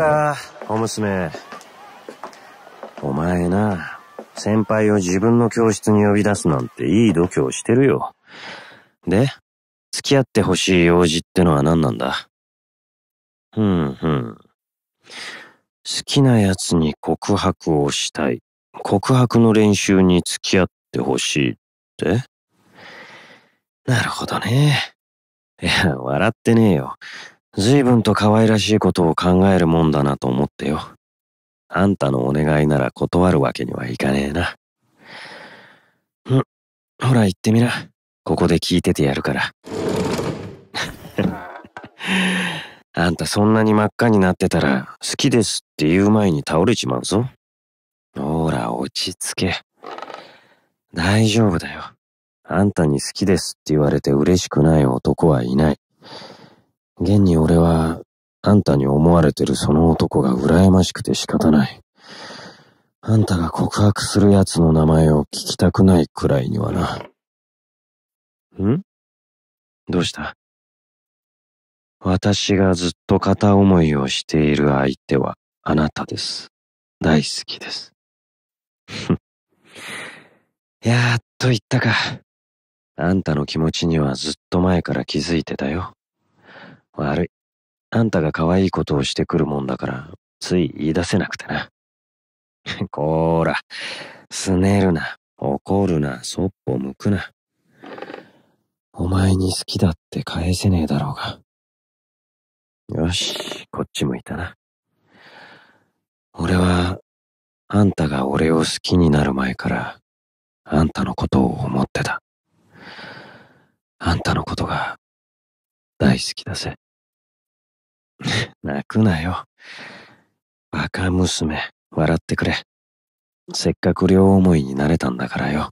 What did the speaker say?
か、小娘。お前な、先輩を自分の教室に呼び出すなんていい度胸してるよ。で、付き合ってほしい用事ってのは何なんだふんふん。好きなやつに告白をしたい。告白の練習に付き合ってほしいってなるほどね。いや、笑ってねえよ。随分と可愛らしいことを考えるもんだなと思ってよ。あんたのお願いなら断るわけにはいかねえな。うん、ほら行ってみな。ここで聞いててやるから。あんたそんなに真っ赤になってたら、好きですって言う前に倒れちまうぞ。ほら、落ち着け。大丈夫だよ。あんたに好きですって言われて嬉しくない男はいない。現に俺は、あんたに思われてるその男が羨ましくて仕方ない。あんたが告白する奴の名前を聞きたくないくらいにはな。んどうした私がずっと片思いをしている相手はあなたです。大好きです。やーっと言ったか。あんたの気持ちにはずっと前から気づいてたよ。悪い。あんたが可愛いことをしてくるもんだから、つい言い出せなくてな。こーら、すねるな、怒るな、そっぽ向くな。お前に好きだって返せねえだろうが。よし、こっち向いたな。俺は、あんたが俺を好きになる前から、あんたのことを思ってた。あんたのことが、大好きだぜ。泣くなよ。バカ娘、笑ってくれ。せっかく両思いになれたんだからよ。